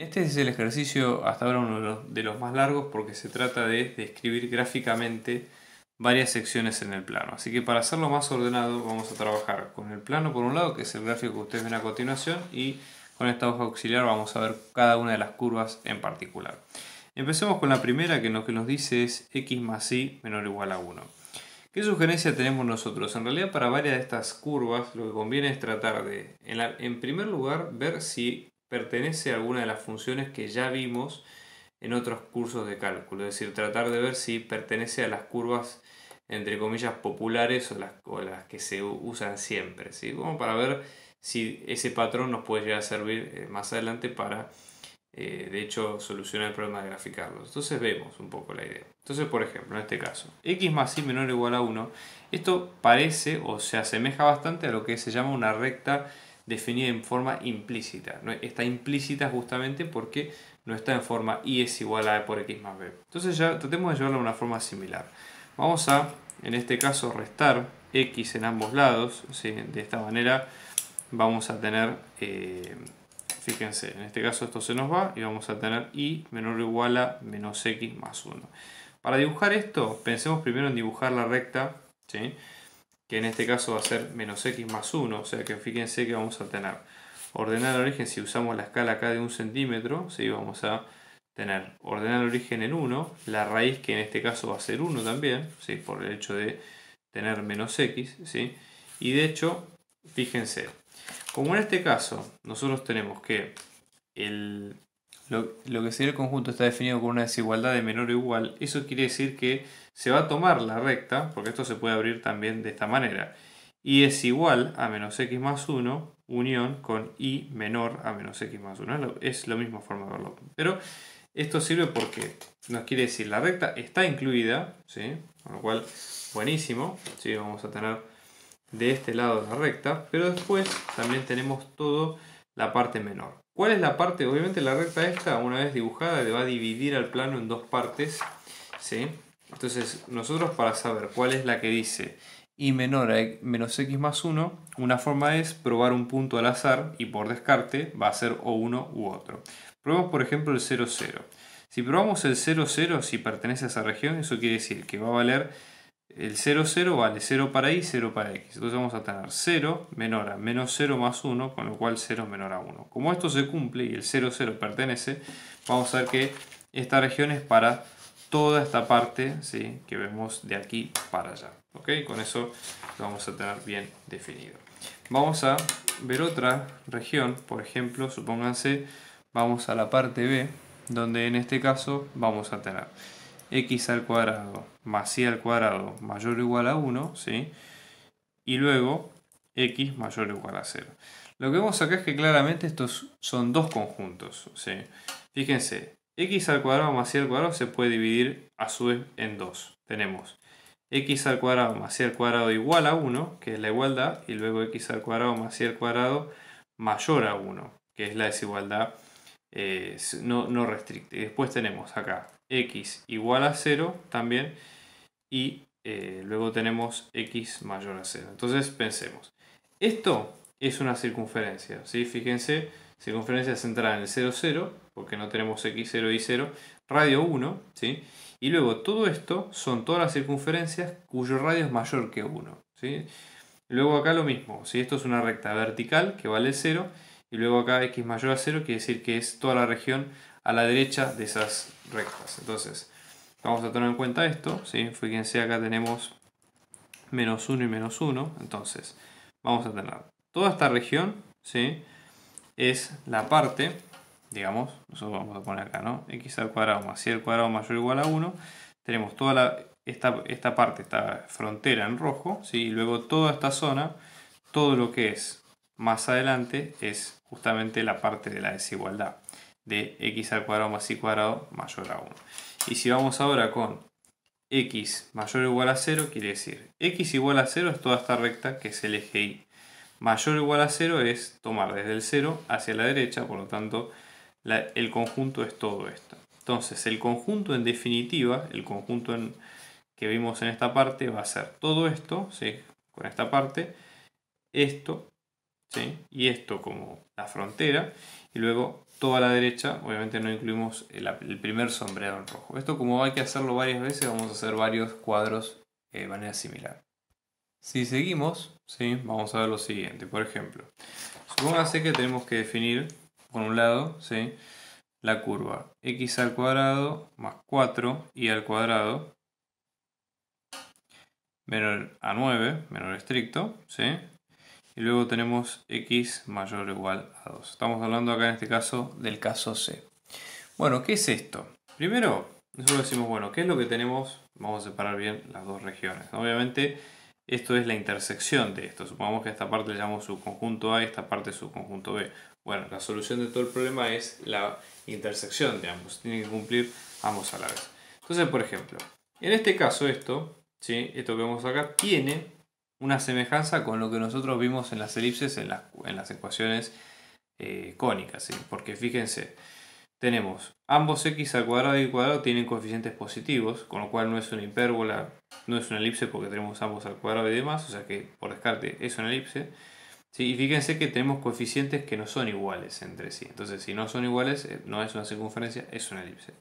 Este es el ejercicio hasta ahora uno de los, más largos porque se trata de describir gráficamente varias secciones en el plano. Así que para hacerlo más ordenado vamos a trabajar con el plano por un lado, que es el gráfico que ustedes ven a continuación, y con esta hoja auxiliar vamos a ver cada una de las curvas en particular. Empecemos con la primera que lo que nos dice es x más y menor o igual a 1. ¿Qué sugerencia tenemos nosotros? En realidad para varias de estas curvas lo que conviene es tratar de, en primer lugar, ver si pertenece a alguna de las funciones que ya vimos en otros cursos de cálculo, es decir, tratar de ver si pertenece a las curvas entre comillas populares o las, las que se usan siempre, ¿sí? como para ver si ese patrón nos puede llegar a servir eh, más adelante para, eh, de hecho, solucionar el problema de graficarlo Entonces vemos un poco la idea. Entonces, por ejemplo, en este caso, x más y menor o igual a 1, esto parece o se asemeja bastante a lo que se llama una recta definida en forma implícita. Está implícita justamente porque no está en forma y es igual a por x más b. Entonces ya tratemos de llevarlo a una forma similar. Vamos a, en este caso, restar x en ambos lados. De esta manera vamos a tener, eh, fíjense, en este caso esto se nos va y vamos a tener y menor o igual a menos x más 1. Para dibujar esto, pensemos primero en dibujar la recta. ¿sí? que en este caso va a ser menos x más 1, o sea que fíjense que vamos a tener ordenar el origen, si usamos la escala acá de un centímetro, vamos a tener ordenar el origen en 1, la raíz que en este caso va a ser 1 también, ¿sí? por el hecho de tener menos x, ¿sí? y de hecho, fíjense, como en este caso nosotros tenemos que lo, lo que sería el conjunto está definido con una desigualdad de menor o igual, eso quiere decir que se va a tomar la recta, porque esto se puede abrir también de esta manera, y es igual a menos x más 1 unión con y menor a menos x más 1. Es la misma forma de verlo. Pero esto sirve porque nos quiere decir la recta está incluida, ¿sí? con lo cual buenísimo, ¿sí? vamos a tener de este lado la recta, pero después también tenemos todo la parte menor. ¿Cuál es la parte? Obviamente la recta esta, una vez dibujada, le va a dividir al plano en dos partes, ¿sí? Entonces, nosotros para saber cuál es la que dice y menor a e, menos x más 1, una forma es probar un punto al azar y por descarte va a ser o uno u otro. Probemos por ejemplo el 0, 0. Si probamos el 0, 0, si pertenece a esa región, eso quiere decir que va a valer el 0, 0 vale 0 para y 0 para x. Entonces vamos a tener 0 menor a menos 0 más 1, con lo cual 0 es menor a 1. Como esto se cumple y el 0, 0 pertenece, vamos a ver que esta región es para toda esta parte ¿sí? que vemos de aquí para allá. ¿ok? Con eso lo vamos a tener bien definido. Vamos a ver otra región, por ejemplo, supónganse, vamos a la parte B, donde en este caso vamos a tener x al cuadrado más y al cuadrado mayor o igual a 1, ¿sí? y luego x mayor o igual a 0. Lo que vemos acá es que claramente estos son dos conjuntos. ¿sí? Fíjense, x al cuadrado más y al cuadrado se puede dividir a su vez en dos. Tenemos x al cuadrado más y al cuadrado igual a 1, que es la igualdad, y luego x al cuadrado más y al cuadrado mayor a 1, que es la desigualdad eh, no, no restricta. Y después tenemos acá x igual a 0 también, y eh, luego tenemos x mayor a 0. Entonces pensemos, esto es una circunferencia, ¿sí? fíjense circunferencia central en el 0, 0, porque no tenemos x0 y 0, radio 1, ¿sí? Y luego todo esto son todas las circunferencias cuyo radio es mayor que 1, ¿sí? Luego acá lo mismo, si esto es una recta vertical que vale 0, y luego acá x mayor a 0 quiere decir que es toda la región a la derecha de esas rectas. Entonces, vamos a tener en cuenta esto, ¿sí? Fíjense acá tenemos menos 1 y menos 1, entonces vamos a tener toda esta región, ¿sí? es la parte, digamos, nosotros vamos a poner acá, ¿no? x al cuadrado más y al cuadrado mayor o igual a 1. Tenemos toda esta, parte, esta frontera en rojo, ¿sí? Y luego toda esta zona, todo lo que es más adelante es justamente la parte de la desigualdad de x al cuadrado más y cuadrado mayor a 1. Y si vamos ahora con x mayor o igual a 0, quiere decir x igual a 0 es toda esta recta que es el eje y mayor o igual a 0 es tomar desde el 0 hacia la derecha, por lo tanto el conjunto es todo esto. Entonces el conjunto en definitiva, el conjunto que vimos en esta parte va a ser todo esto, ¿sí? con esta parte, esto, y esto como la frontera, y luego toda la derecha, obviamente no incluimos el, primer sombreado en rojo. Esto como hay que hacerlo varias veces, vamos a hacer varios cuadros eh, de manera similar. Si seguimos, ¿sí? vamos a ver lo siguiente. Por ejemplo, supóngase que tenemos que definir, por un lado, ¿sí? la curva x al cuadrado más 4 y al cuadrado menor a 9, menor estricto, y luego tenemos x mayor o igual a 2. Estamos hablando acá en este caso del caso C. Bueno, ¿qué es esto? Primero, nosotros decimos, bueno, ¿qué es lo que tenemos? Vamos a separar bien las dos regiones. Obviamente, esto es la intersección de esto. Supongamos que esta parte le llamamos subconjunto A y esta parte subconjunto B. Bueno, la solución de todo el problema es la intersección de ambos. Tiene que cumplir ambos a la vez. Entonces, por ejemplo, en este caso esto, ¿sí? esto que vemos acá, tiene una semejanza con lo que nosotros vimos en las elipses en las, en las ecuaciones eh, cónicas. Porque fíjense, tenemos ambos x al cuadrado y al cuadrado tienen coeficientes positivos, con lo cual no es una hipérbola, no es una elipse porque tenemos ambos al cuadrado y demás, o sea que por descarte es una elipse. ¿sí? Y fíjense que tenemos coeficientes que no son iguales entre sí, entonces si no son iguales eh, no es una circunferencia, es una elipse.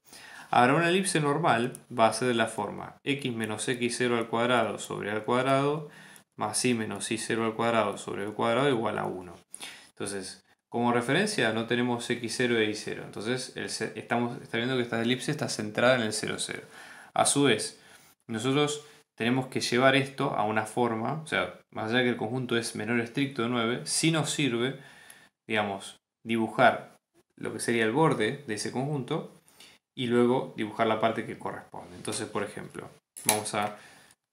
Ahora una elipse normal va a ser de la forma x menos x0 al cuadrado sobre al cuadrado más y menos y0 al cuadrado sobre el cuadrado igual a 1. Entonces, como referencia no tenemos x0 e y0, entonces estamos está viendo que esta elipse está centrada en el 0, 0. A su vez, nosotros tenemos que llevar esto a una forma, o sea, más allá que el conjunto es menor estricto de 9, si nos sirve, digamos, dibujar lo que sería el borde de ese conjunto y luego dibujar la parte que corresponde. Entonces, por ejemplo, vamos a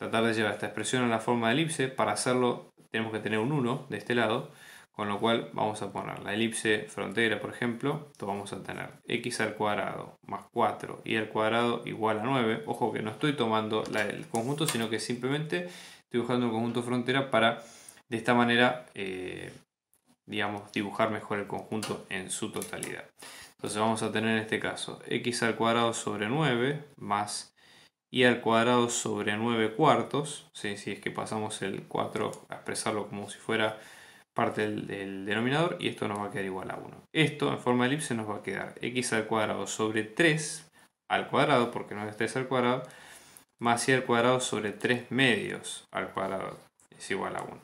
tratar de llevar esta expresión a la forma de elipse. Para hacerlo tenemos que tener un 1 de este lado con lo cual vamos a poner la elipse frontera, por ejemplo, vamos a tener x al cuadrado más 4 y al cuadrado igual a 9. Ojo que no estoy tomando el conjunto, sino que simplemente estoy dibujando un conjunto frontera para de esta manera, eh, digamos, dibujar mejor el conjunto en su totalidad. Entonces vamos a tener en este caso x al cuadrado sobre 9 más y al cuadrado sobre 9 cuartos, si es que pasamos el 4 a expresarlo como si fuera parte del, denominador y esto nos va a quedar igual a 1. Esto en forma de elipse nos va a quedar x al cuadrado sobre 3 al cuadrado, porque no es 3 al cuadrado, más y al cuadrado sobre 3 medios al cuadrado es igual a 1.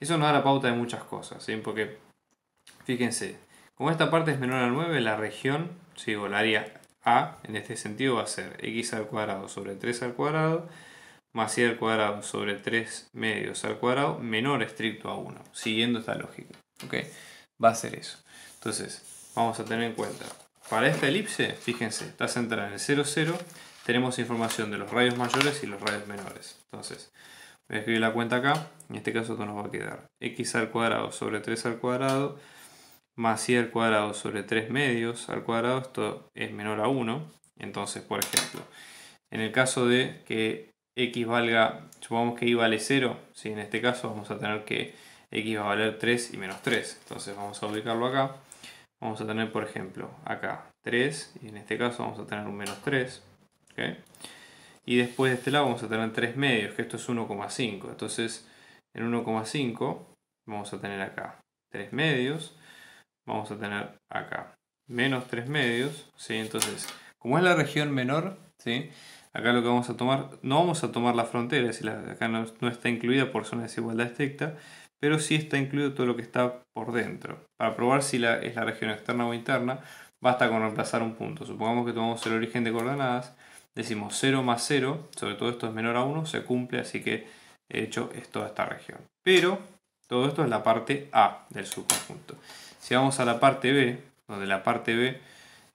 Eso nos da la pauta de muchas cosas, ¿sí? porque fíjense, como esta parte es menor a 9, la región, ¿sí? área A en este sentido va a ser x al cuadrado sobre 3 al cuadrado más i al cuadrado sobre 3 medios al cuadrado menor estricto a 1, siguiendo esta lógica. ¿Ok? Va a ser eso. Entonces, vamos a tener en cuenta, para esta elipse, fíjense, está centrada en el 0, 0, tenemos información de los rayos mayores y los rayos menores. Entonces, voy a escribir la cuenta acá, en este caso esto nos va a quedar x al cuadrado sobre 3 al cuadrado, más y al cuadrado sobre 3 medios al cuadrado, esto es menor a 1. Entonces, por ejemplo, en el caso de que x valga, supongamos que y vale 0, en este caso vamos a tener que x va a valer 3 y menos 3. Entonces vamos a ubicarlo acá. Vamos a tener, por ejemplo, acá 3 y en este caso vamos a tener un menos 3. Y después de este lado vamos a tener 3 medios, que esto es 1,5. Entonces en 1,5 vamos a tener acá 3 medios. Vamos a tener acá menos 3 medios. ¿sí? Entonces, como es la región menor, ¿sí? Acá lo que vamos a tomar, no vamos a tomar la frontera, es decir, acá no, está incluida por zona de desigualdad estricta, pero sí está incluido todo lo que está por dentro. Para probar si es la región externa o interna, basta con reemplazar un punto. Supongamos que tomamos el origen de coordenadas, decimos 0 más 0, sobre todo esto es menor a 1, se cumple, así que he hecho es toda esta región. Pero todo esto es la parte A del subconjunto. Si vamos a la parte B, donde la parte B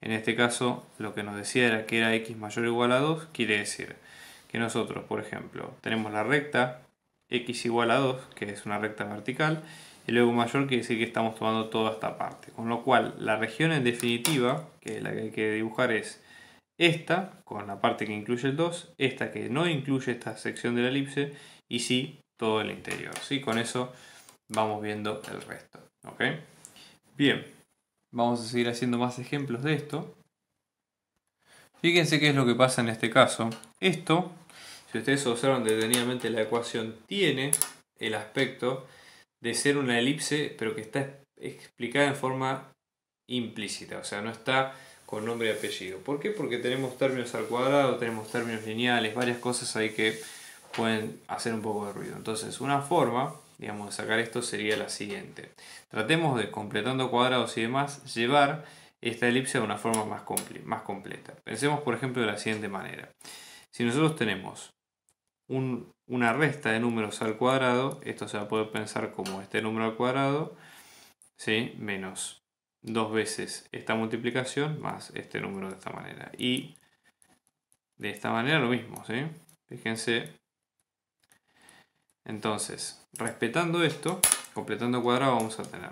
en este caso, lo que nos decía era que era x mayor o igual a 2, quiere decir que nosotros, por ejemplo, tenemos la recta x igual a 2, que es una recta vertical, y luego mayor quiere decir que estamos tomando toda esta parte. Con lo cual, la región en definitiva, que es la que hay que dibujar, es esta, con la parte que incluye el 2, esta que no incluye esta sección de la elipse, y sí, todo el interior. ¿sí? Con eso vamos viendo el resto. ¿Okay? Bien. Vamos a seguir haciendo más ejemplos de esto. Fíjense qué es lo que pasa en este caso. Esto, si ustedes observan detenidamente la ecuación, tiene el aspecto de ser una elipse, pero que está explicada en forma implícita, o sea, no está con nombre y apellido. ¿Por qué? Porque tenemos términos al cuadrado, tenemos términos lineales, varias cosas ahí que pueden hacer un poco de ruido. Entonces, una forma digamos, sacar esto sería la siguiente. Tratemos de, completando cuadrados y demás, llevar esta elipse de una forma más, más completa. Pensemos, por ejemplo, de la siguiente manera. Si nosotros tenemos una resta de números al cuadrado, esto se va a poder pensar como este número al cuadrado, ¿sí? menos dos veces esta multiplicación más este número de esta manera. Y de esta manera lo mismo, ¿sí? Fíjense, entonces, respetando esto, completando cuadrado vamos a tener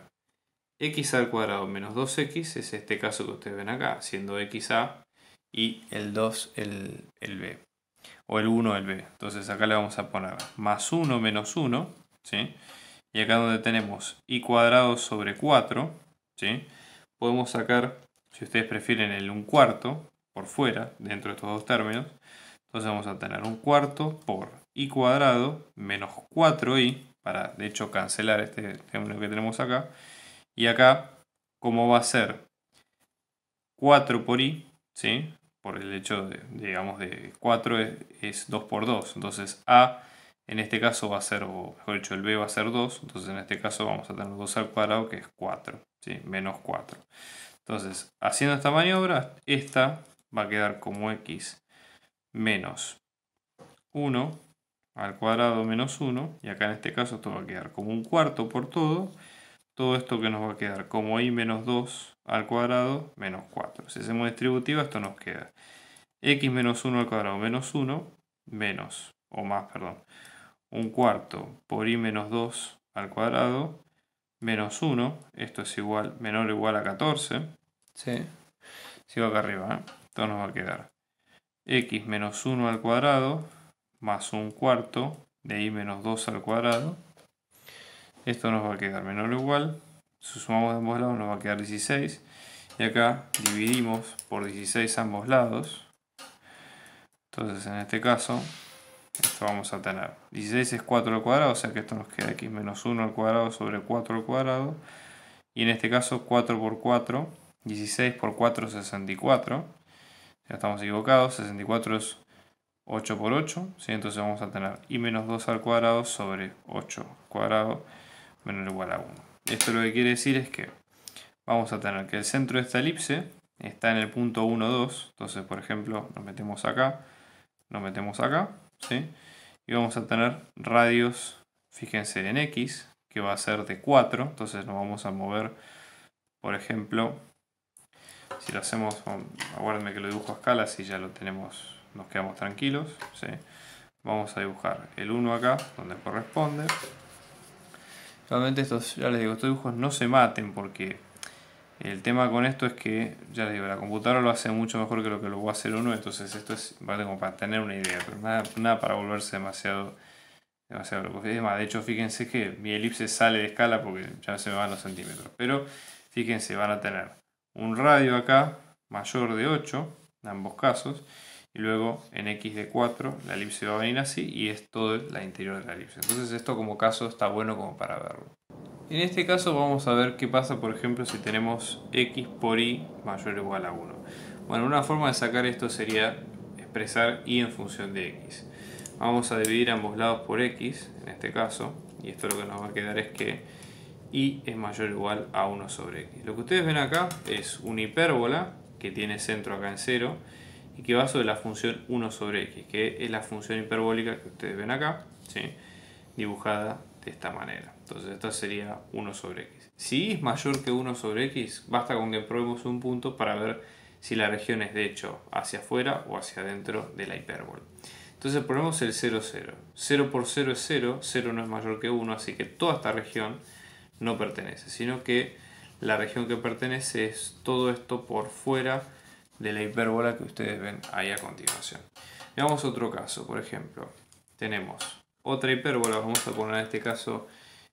x al cuadrado menos 2x, es este caso que ustedes ven acá, siendo x a y el 2 el, b, o el 1 el b. Entonces acá le vamos a poner más 1 menos 1, ¿sí? y acá donde tenemos y cuadrado sobre 4, ¿sí? podemos sacar, si ustedes prefieren, el 1 cuarto por fuera, dentro de estos dos términos. Entonces vamos a tener un cuarto por y cuadrado menos 4i, para de hecho cancelar este ejemplo que tenemos acá. Y acá, como va a ser 4 por i, por el hecho de, digamos, de 4 es, 2 por 2. Entonces a en este caso va a ser, o mejor dicho, el b va a ser 2. Entonces en este caso vamos a tener 2 al cuadrado que es 4, menos 4. Entonces, haciendo esta maniobra, esta va a quedar como x menos 1 al cuadrado menos 1, y acá en este caso esto va a quedar como un cuarto por todo, todo esto que nos va a quedar como i menos 2 al cuadrado menos 4. Si hacemos distributiva esto nos queda x menos 1 al cuadrado menos 1, menos, o más, perdón, un cuarto por i menos 2 al cuadrado menos 1, esto es igual, menor o igual a 14, Si. sigo acá arriba, ¿eh? esto nos va a quedar x menos 1 al cuadrado más un cuarto de i menos 2 al cuadrado. Esto nos va a quedar menor o igual. Si sumamos de ambos lados nos va a quedar 16. Y acá dividimos por 16 ambos lados. Entonces en este caso, esto vamos a tener. 16 es 4 al cuadrado, o sea que esto nos queda x menos 1 al cuadrado sobre 4 al cuadrado. Y en este caso 4 por 4, 16 por 4, es 64. Ya estamos equivocados, 64 es 8 por 8, entonces vamos a tener y menos 2 al cuadrado sobre 8 al cuadrado menos o igual a 1. Esto lo que quiere decir es que vamos a tener que el centro de esta elipse está en el punto 1, 2, entonces por ejemplo nos metemos acá, nos metemos acá, ¿sí? y vamos a tener radios, fíjense en x, que va a ser de 4, entonces nos vamos a mover, por ejemplo, si lo hacemos, aguárdenme que lo dibujo a escala, si ya lo tenemos nos quedamos tranquilos. Vamos a dibujar el 1 acá, donde corresponde. Realmente estos, ya les digo, dibujos no se maten porque el tema con esto es que, ya les digo, la computadora lo hace mucho mejor que lo que lo va a hacer uno, entonces esto es como para tener una idea, pero nada, para volverse demasiado, loco. de hecho, fíjense que mi elipse sale de escala porque ya se me van los centímetros, pero fíjense, van a tener un radio acá mayor de 8, en ambos casos. Y luego en x de 4 la elipse va a venir así y es todo la interior de la elipse. Entonces esto como caso está bueno como para verlo. En este caso vamos a ver qué pasa por ejemplo si tenemos x por y mayor o igual a 1. Bueno, una forma de sacar esto sería expresar y en función de x. Vamos a dividir ambos lados por x, en este caso, y esto lo que nos va a quedar es que y es mayor o igual a 1 sobre x. Lo que ustedes ven acá es una hipérbola que tiene centro acá en 0 y que va sobre la función 1 sobre x, que es la función hiperbólica que ustedes ven acá, dibujada de esta manera. Entonces esta sería 1 sobre x. Si es mayor que 1 sobre x, basta con que probemos un punto para ver si la región es de hecho hacia afuera o hacia adentro de la hipérbola. Entonces probemos el 0, 0. 0 por 0 es 0, 0 no es mayor que 1, así que toda esta región no pertenece, sino que la región que pertenece es todo esto por fuera de la hipérbola que ustedes ven ahí a continuación. Veamos otro caso, por ejemplo, tenemos otra hipérbola, vamos a poner en este caso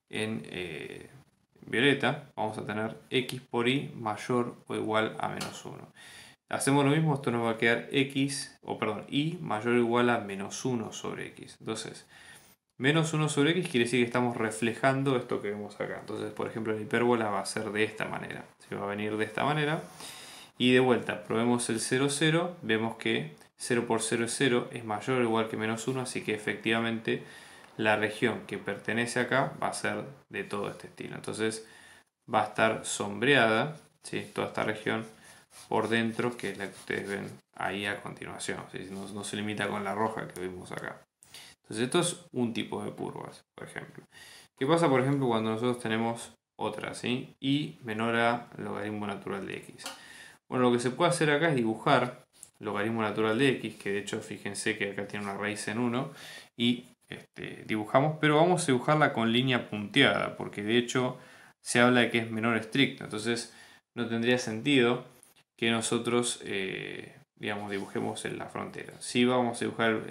en eh, violeta, vamos a tener x por y mayor o igual a menos 1. Hacemos lo mismo, esto nos va a quedar x, o perdón, y mayor o igual a menos 1 sobre x. Entonces, Menos 1 sobre x quiere decir que estamos reflejando esto que vemos acá. Entonces, por ejemplo, la hipérbola va a ser de esta manera. Se va a venir de esta manera. Y de vuelta, probemos el 0, 0. Vemos que 0 por 0 es 0, es mayor o igual que menos 1. Así que efectivamente la región que pertenece acá va a ser de todo este estilo. Entonces va a estar sombreada, ¿sí? toda esta región por dentro, que es la que ustedes ven ahí a continuación. no se limita con la roja que vimos acá. Entonces esto es un tipo de curvas, por ejemplo. ¿Qué pasa, por ejemplo, cuando nosotros tenemos otra, ¿sí? Y menor a logaritmo natural de x. Bueno, lo que se puede hacer acá es dibujar logaritmo natural de x, que de hecho fíjense que acá tiene una raíz en 1, y este, dibujamos, pero vamos a dibujarla con línea punteada, porque de hecho se habla de que es menor estricta. entonces no tendría sentido que nosotros eh, digamos, dibujemos en la frontera. si vamos a dibujar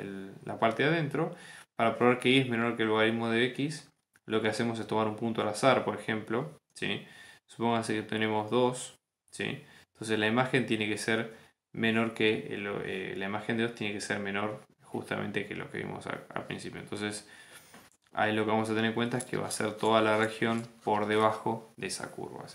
la parte de adentro. Para probar que y es menor que el logaritmo de x, lo que hacemos es tomar un punto al azar, por ejemplo. ¿sí? Supóngase que tenemos 2. ¿sí? Entonces la imagen tiene que ser menor que eh, la imagen de 2 tiene que ser menor justamente que lo que vimos al principio. Entonces ahí lo que vamos a tener en cuenta es que va a ser toda la región por debajo de esa curva.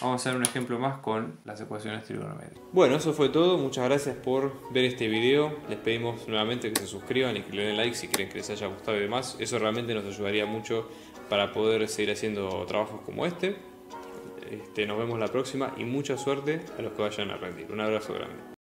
Vamos a hacer un ejemplo más con las ecuaciones trigonométricas. Bueno, eso fue todo. Muchas gracias por ver este video. Les pedimos nuevamente que se suscriban y que le den like si creen que les haya gustado y demás. Eso realmente nos ayudaría mucho para poder seguir haciendo trabajos como este, este nos vemos la próxima y mucha suerte a los que vayan a rendir. Un abrazo grande.